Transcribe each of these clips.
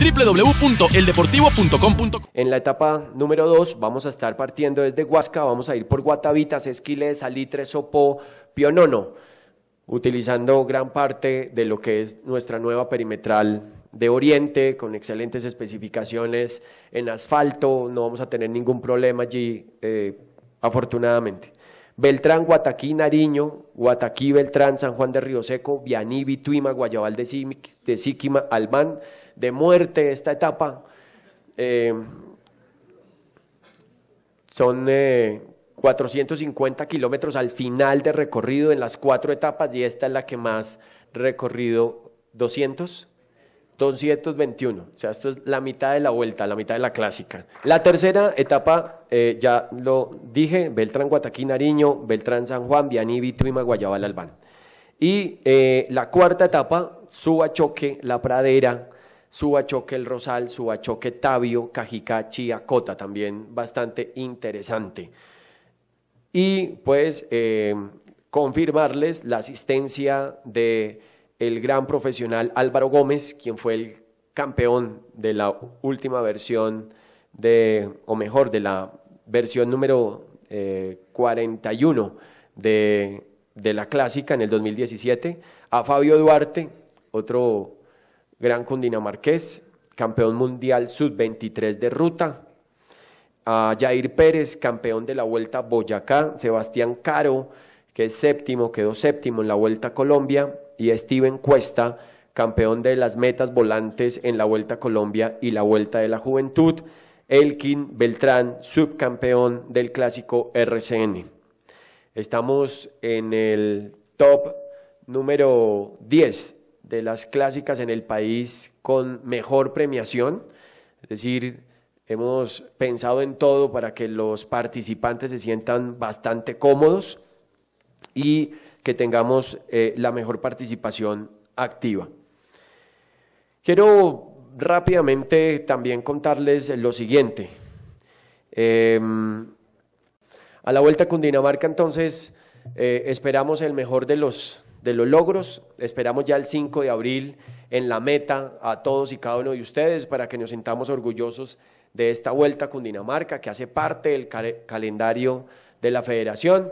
www.eldeportivo.com.co. En la etapa número 2 vamos a estar partiendo desde Huasca, vamos a ir por Guatavitas, Esquiles, Salitre, Sopo, Pionono, utilizando gran parte de lo que es nuestra nueva perimetral de Oriente, con excelentes especificaciones en asfalto, no vamos a tener ningún problema allí, eh, afortunadamente. Beltrán, Guataquí, Nariño, Guataquí, Beltrán, San Juan de Río Seco, Vianí, Bituima, Guayabal de, de Albán, de muerte esta etapa. Eh, son 450 eh, kilómetros al final de recorrido en las cuatro etapas y esta es la que más recorrido 200. 221, o sea, esto es la mitad de la vuelta, la mitad de la clásica. La tercera etapa, eh, ya lo dije, Beltrán Guataquí Nariño, Beltrán San Juan, Vianí, Vituima, Guayabal Albán. Y eh, la cuarta etapa, Suba La Pradera, Suba El Rosal, Suba Tabio, Cajica, Chiacota, también bastante interesante. Y pues eh, confirmarles la asistencia de el gran profesional Álvaro Gómez, quien fue el campeón de la última versión de, o mejor, de la versión número 41 eh, de, de la clásica en el 2017, a Fabio Duarte, otro gran cundinamarqués, campeón mundial sub-23 de ruta, a Jair Pérez, campeón de la Vuelta Boyacá, Sebastián Caro, que es séptimo, quedó séptimo en la Vuelta a Colombia, y Steven Cuesta, campeón de las metas volantes en la Vuelta a Colombia y la Vuelta de la Juventud, Elkin Beltrán, subcampeón del clásico RCN. Estamos en el top número 10 de las clásicas en el país con mejor premiación, es decir, hemos pensado en todo para que los participantes se sientan bastante cómodos y que tengamos eh, la mejor participación activa. Quiero rápidamente también contarles lo siguiente. Em, a la vuelta a Cundinamarca entonces eh, esperamos el mejor de los, de los logros, esperamos ya el 5 de abril en la meta a todos y cada uno de ustedes para que nos sintamos orgullosos de esta vuelta con Dinamarca que hace parte del calendario de la federación.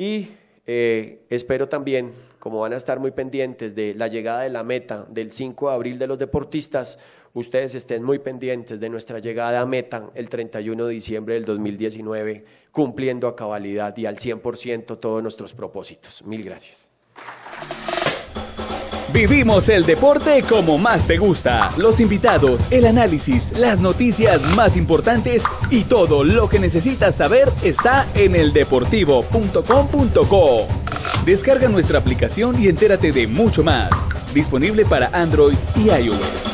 Y eh, espero también, como van a estar muy pendientes de la llegada de la meta del 5 de abril de los deportistas, ustedes estén muy pendientes de nuestra llegada a meta el 31 de diciembre del 2019, cumpliendo a cabalidad y al 100% todos nuestros propósitos. Mil gracias. Vivimos el deporte como más te gusta. Los invitados, el análisis, las noticias más importantes y todo lo que necesitas saber está en eldeportivo.com.co. Descarga nuestra aplicación y entérate de mucho más. Disponible para Android y iOS.